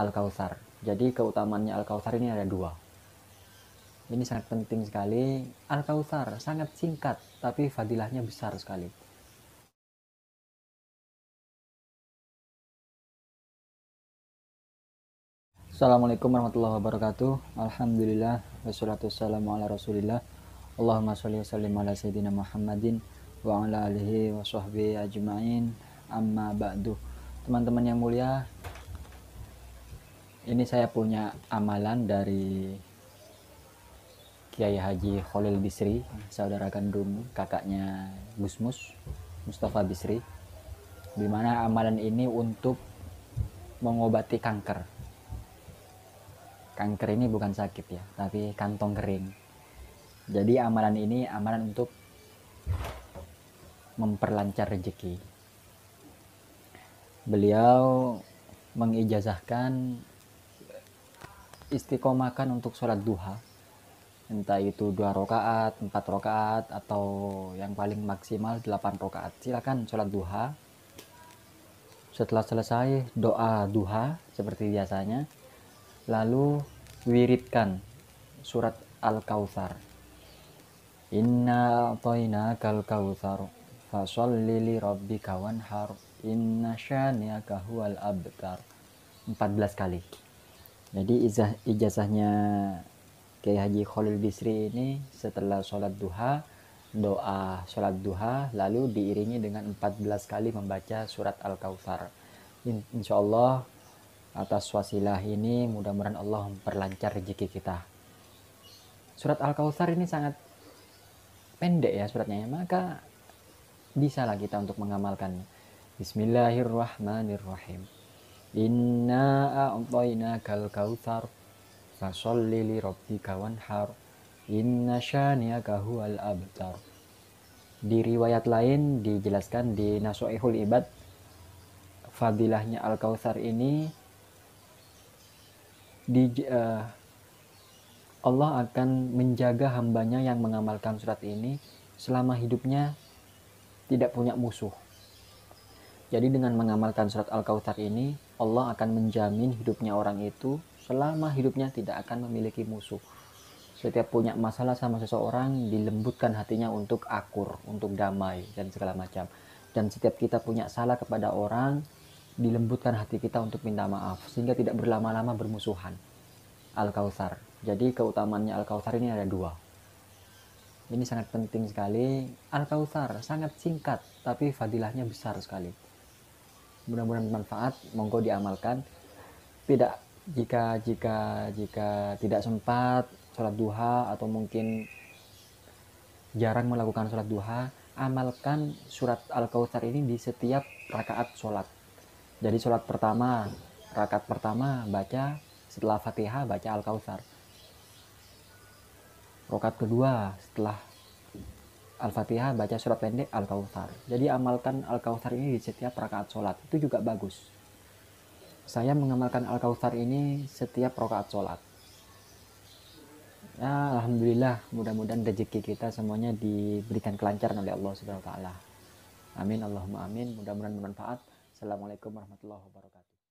Al-Kausar. Jadi keutamaannya Al-Kausar ini ada dua. Ini sangat penting sekali. Al-Kausar sangat singkat, tapi fadilahnya besar sekali. Assalamualaikum warahmatullahi wabarakatuh. Alhamdulillah wassalatu wassalamu ala Rasulillah. Allahumma salli wa sallim ala sayyidina Muhammadin wa ala alihi wa sahbihi ajmain. Amma ba'du. Teman-teman yang mulia, ini saya punya amalan dari Kiai Haji Khalil Bisri, saudara kandung kakaknya Gusmus Mustafa Bisri. Di mana amalan ini untuk mengobati kanker. Kanker ini bukan sakit ya, tapi kantong kering. Jadi amalan ini amalan untuk memperlancar rezeki. Beliau mengijazahkan istiqomahkan untuk sholat duha entah itu dua rakaat empat rakaat atau yang paling maksimal delapan rakaat silakan sholat duha setelah selesai doa duha seperti biasanya lalu wiridkan surat al kausar inna toina kal kautsar fasolli li kawan har inna syaniaka huwal abtar 14 kali jadi izah, ijazahnya Kiai Haji Khalil Bisri ini setelah sholat duha doa sholat duha lalu diiringi dengan 14 kali membaca surat Al-Kautsar insya Allah atas wasilah ini mudah-mudahan Allah memperlancar rezeki kita surat Al-Kautsar ini sangat pendek ya suratnya ya, maka bisalah kita untuk mengamalkannya Bismillahirrahmanirrahim Inna a'tayna kal kautsar fasalli li rabbika wanhar inna syaniyaka huwal abtar. Di riwayat lain dijelaskan di Naso'ihul Ibad fadilahnya al kautsar ini di uh, Allah akan menjaga hambanya yang mengamalkan surat ini selama hidupnya tidak punya musuh. Jadi dengan mengamalkan surat Al-Kautsar ini, Allah akan menjamin hidupnya orang itu selama hidupnya tidak akan memiliki musuh. Setiap punya masalah sama seseorang, dilembutkan hatinya untuk akur, untuk damai, dan segala macam. Dan setiap kita punya salah kepada orang, dilembutkan hati kita untuk minta maaf, sehingga tidak berlama-lama bermusuhan. Al-Kautsar. Jadi keutamaannya Al-Kautsar ini ada dua. Ini sangat penting sekali. Al-Kautsar sangat singkat, tapi fadilahnya besar sekali mudah-mudahan bermanfaat monggo diamalkan tidak jika jika jika tidak sempat sholat duha atau mungkin jarang melakukan sholat duha amalkan surat al kautsar ini di setiap rakaat sholat jadi sholat pertama rakaat pertama baca setelah fatihah baca al kautsar rakaat kedua setelah Al-Fatihah baca surat pendek Al-Kautsar. Jadi amalkan Al-Kautsar ini di setiap rakaat sholat. Itu juga bagus. Saya mengamalkan Al-Kautsar ini setiap rakaat sholat. Ya, Alhamdulillah mudah-mudahan rezeki kita semuanya diberikan kelancaran oleh Allah Subhanahu Wa Taala. Amin Allahumma amin. Mudah-mudahan bermanfaat. Assalamualaikum warahmatullahi wabarakatuh.